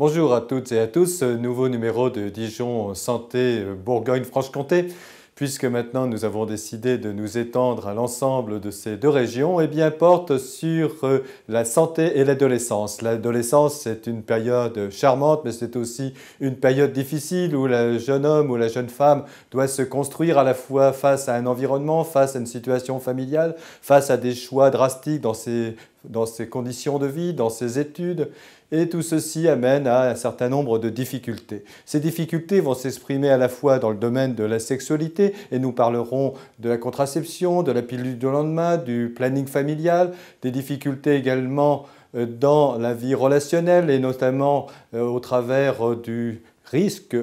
Bonjour à toutes et à tous, nouveau numéro de Dijon Santé euh, Bourgogne-Franche-Comté. Puisque maintenant nous avons décidé de nous étendre à l'ensemble de ces deux régions, et eh bien porte sur euh, la santé et l'adolescence. L'adolescence, c'est une période charmante, mais c'est aussi une période difficile où le jeune homme ou la jeune femme doit se construire à la fois face à un environnement, face à une situation familiale, face à des choix drastiques dans ses dans ses conditions de vie, dans ses études, et tout ceci amène à un certain nombre de difficultés. Ces difficultés vont s'exprimer à la fois dans le domaine de la sexualité, et nous parlerons de la contraception, de la pilule du lendemain, du planning familial, des difficultés également euh, dans la vie relationnelle, et notamment euh, au travers euh, du risque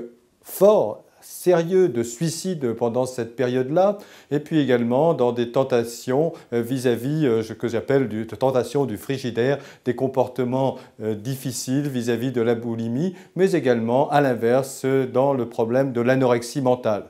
fort sérieux de suicide pendant cette période-là, et puis également dans des tentations euh, vis-à-vis, euh, ce que j'appelle de tentations du frigidaire, des comportements euh, difficiles vis à -vis de la boulimie, mais également à l'inverse dans le problème de l'anorexie mentale.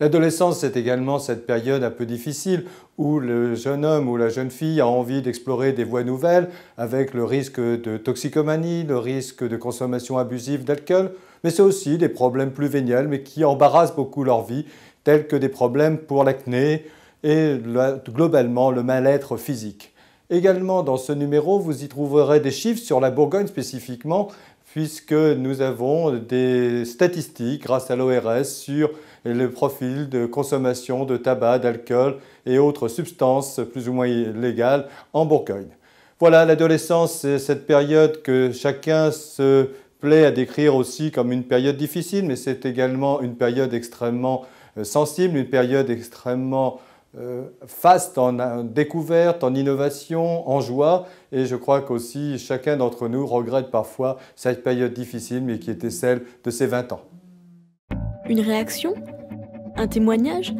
L'adolescence, c'est également cette période un peu difficile où le jeune homme ou la jeune fille a envie d'explorer des voies nouvelles avec le risque de toxicomanie, le risque de consommation abusive d'alcool, mais c'est aussi des problèmes plus véniels mais qui embarrassent beaucoup leur vie, tels que des problèmes pour l'acné et globalement le mal-être physique. Également dans ce numéro, vous y trouverez des chiffres sur la Bourgogne spécifiquement, puisque nous avons des statistiques grâce à l'ORS sur le profil de consommation de tabac, d'alcool et autres substances plus ou moins légales en Bourgogne. Voilà, l'adolescence, c'est cette période que chacun se plaît à décrire aussi comme une période difficile, mais c'est également une période extrêmement euh, sensible, une période extrêmement euh, faste en euh, découverte, en innovation, en joie. Et je crois qu'aussi chacun d'entre nous regrette parfois cette période difficile, mais qui était celle de ses 20 ans. Une réaction Un témoignage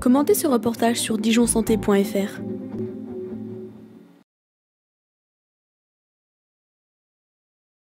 Commentez ce reportage sur dijonsanté.fr.